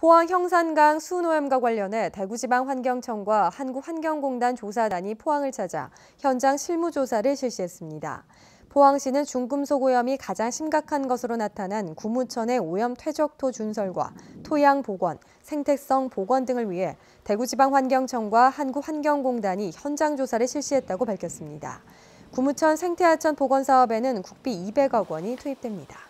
포항 형산강 수노염과 관련해 대구지방환경청과 한국환경공단 조사단이 포항을 찾아 현장 실무조사를 실시했습니다. 포항시는 중금속 오염이 가장 심각한 것으로 나타난 구무천의 오염 퇴적토 준설과 토양 복원, 생태성 복원 등을 위해 대구지방환경청과 한국환경공단이 현장 조사를 실시했다고 밝혔습니다. 구무천 생태하천 복원 사업에는 국비 200억 원이 투입됩니다.